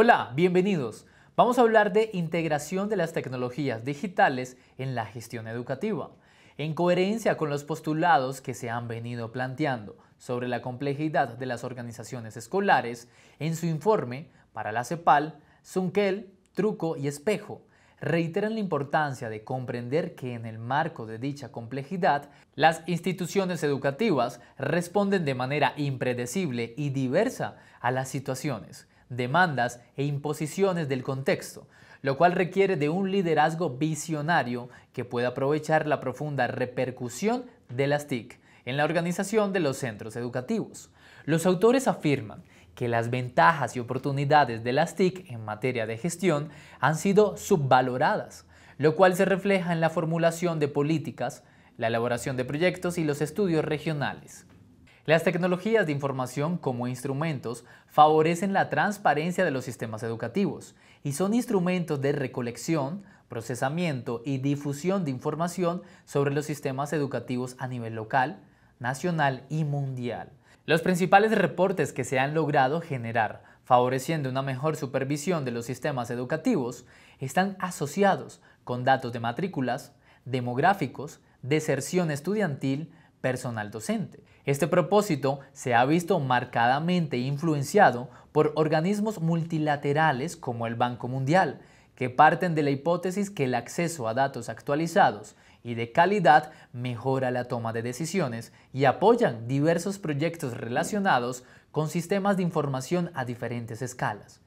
Hola, bienvenidos. Vamos a hablar de integración de las tecnologías digitales en la gestión educativa, en coherencia con los postulados que se han venido planteando sobre la complejidad de las organizaciones escolares en su informe para la CEPAL, Sunkel, Truco y Espejo. Reiteran la importancia de comprender que en el marco de dicha complejidad, las instituciones educativas responden de manera impredecible y diversa a las situaciones demandas e imposiciones del contexto, lo cual requiere de un liderazgo visionario que pueda aprovechar la profunda repercusión de las TIC en la organización de los centros educativos. Los autores afirman que las ventajas y oportunidades de las TIC en materia de gestión han sido subvaloradas, lo cual se refleja en la formulación de políticas, la elaboración de proyectos y los estudios regionales. Las tecnologías de información como instrumentos favorecen la transparencia de los sistemas educativos y son instrumentos de recolección, procesamiento y difusión de información sobre los sistemas educativos a nivel local, nacional y mundial. Los principales reportes que se han logrado generar, favoreciendo una mejor supervisión de los sistemas educativos, están asociados con datos de matrículas, demográficos, deserción estudiantil, personal docente. Este propósito se ha visto marcadamente influenciado por organismos multilaterales como el Banco Mundial, que parten de la hipótesis que el acceso a datos actualizados y de calidad mejora la toma de decisiones y apoyan diversos proyectos relacionados con sistemas de información a diferentes escalas.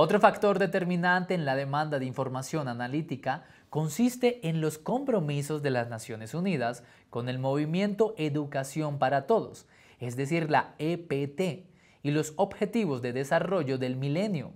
Otro factor determinante en la demanda de información analítica consiste en los compromisos de las Naciones Unidas con el movimiento Educación para Todos, es decir, la EPT, y los Objetivos de Desarrollo del Milenio,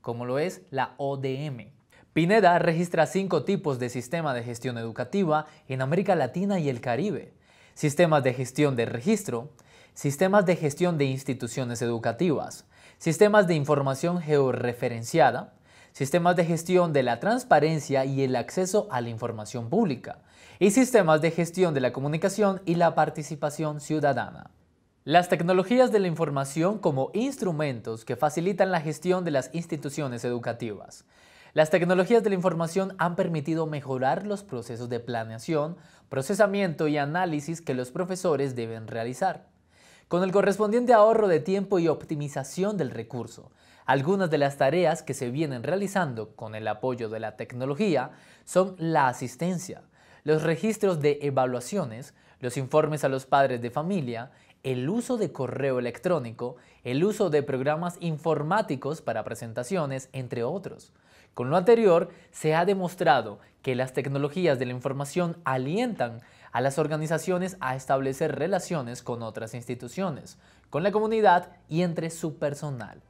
como lo es la ODM. Pineda registra cinco tipos de sistema de gestión educativa en América Latina y el Caribe. Sistemas de gestión de registro, sistemas de gestión de instituciones educativas, sistemas de información georreferenciada, sistemas de gestión de la transparencia y el acceso a la información pública, y sistemas de gestión de la comunicación y la participación ciudadana. Las tecnologías de la información como instrumentos que facilitan la gestión de las instituciones educativas. Las tecnologías de la información han permitido mejorar los procesos de planeación, procesamiento y análisis que los profesores deben realizar con el correspondiente ahorro de tiempo y optimización del recurso. Algunas de las tareas que se vienen realizando con el apoyo de la tecnología son la asistencia, los registros de evaluaciones, los informes a los padres de familia, el uso de correo electrónico, el uso de programas informáticos para presentaciones, entre otros. Con lo anterior, se ha demostrado que las tecnologías de la información alientan a las organizaciones a establecer relaciones con otras instituciones, con la comunidad y entre su personal.